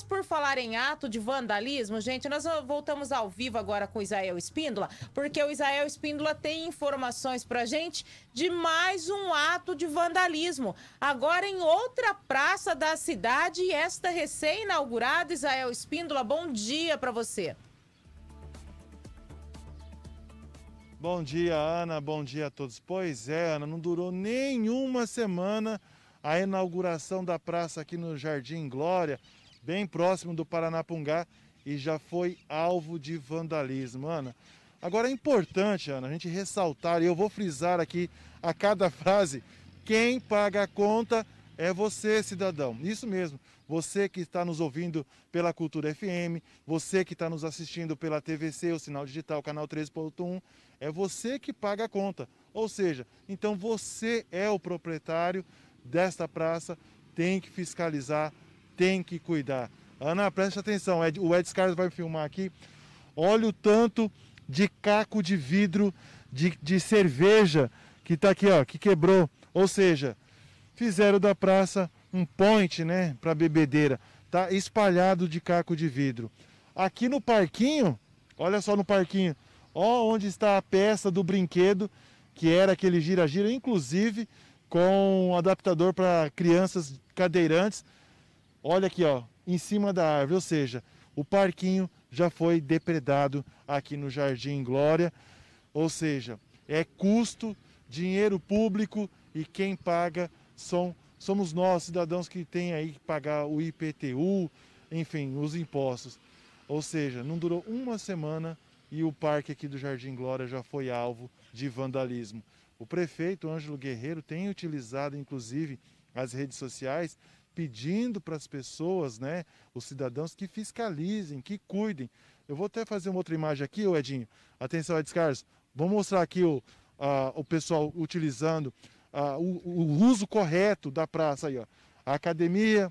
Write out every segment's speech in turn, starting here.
Mas por falar em ato de vandalismo, gente, nós voltamos ao vivo agora com o Isael Espíndola, porque o Isael Espíndola tem informações pra gente de mais um ato de vandalismo. Agora em outra praça da cidade, esta recém-inaugurada, Isael Espíndola, bom dia para você. Bom dia, Ana. Bom dia a todos. Pois é, Ana, não durou nenhuma semana a inauguração da praça aqui no Jardim Glória, bem próximo do Paranapungá e já foi alvo de vandalismo, Ana. Agora é importante, Ana, a gente ressaltar, e eu vou frisar aqui a cada frase, quem paga a conta é você, cidadão. Isso mesmo. Você que está nos ouvindo pela Cultura FM, você que está nos assistindo pela TVC, o sinal digital, canal 13.1, é você que paga a conta. Ou seja, então você é o proprietário desta praça, tem que fiscalizar tem que cuidar. Ana, preste atenção, Ed, o Ed Carlos vai filmar aqui. Olha o tanto de caco de vidro, de, de cerveja que está aqui, ó, que quebrou. Ou seja, fizeram da praça um point, né, para bebedeira. Tá espalhado de caco de vidro. Aqui no parquinho, olha só no parquinho, ó onde está a peça do brinquedo, que era aquele gira-gira, inclusive com um adaptador para crianças cadeirantes olha aqui, ó, em cima da árvore, ou seja, o parquinho já foi depredado aqui no Jardim Glória, ou seja, é custo, dinheiro público e quem paga são, somos nós, cidadãos que tem aí que pagar o IPTU, enfim, os impostos. Ou seja, não durou uma semana e o parque aqui do Jardim Glória já foi alvo de vandalismo. O prefeito Ângelo Guerreiro tem utilizado, inclusive, as redes sociais pedindo para as pessoas, né, os cidadãos, que fiscalizem, que cuidem. Eu vou até fazer uma outra imagem aqui, Edinho. Atenção, Ed Carlos. Vou mostrar aqui o, a, o pessoal utilizando a, o, o, uso correto da praça aí, ó. A academia,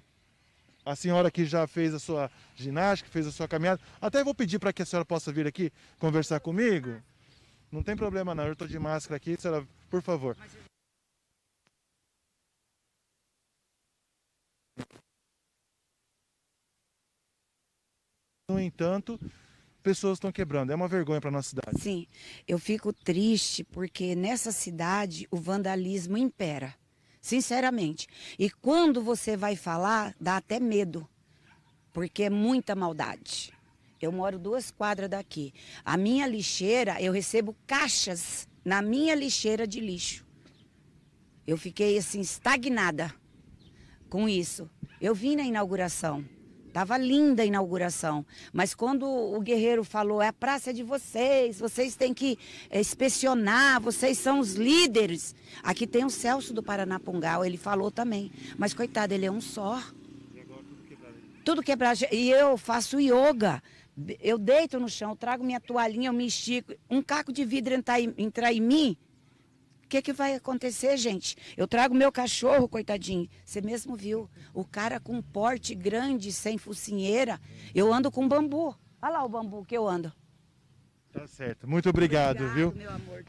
a senhora que já fez a sua ginástica, fez a sua caminhada. Até vou pedir para que a senhora possa vir aqui conversar comigo. Não tem problema não, eu estou de máscara aqui, senhora, por favor. No entanto, pessoas estão quebrando. É uma vergonha para nossa cidade. Sim, eu fico triste porque nessa cidade o vandalismo impera, sinceramente. E quando você vai falar, dá até medo, porque é muita maldade. Eu moro duas quadras daqui. A minha lixeira, eu recebo caixas na minha lixeira de lixo. Eu fiquei assim, estagnada com isso. Eu vim na inauguração. Tava linda a inauguração. Mas quando o guerreiro falou, é a praça é de vocês, vocês têm que eh, inspecionar, vocês são os líderes. Aqui tem o Celso do Paranapungal, ele falou também. Mas coitado, ele é um só. E agora tudo quebrado. Tudo quebrado. E eu faço yoga. Eu deito no chão, trago minha toalhinha, eu me estico. Um caco de vidro entrar em, entrar em mim, o que, é que vai acontecer, gente? Eu trago meu cachorro, coitadinho. Você mesmo viu. O cara com porte grande, sem focinheira. Eu ando com bambu. Olha lá o bambu que eu ando. Tá certo. Muito obrigado, obrigado viu? Meu amor.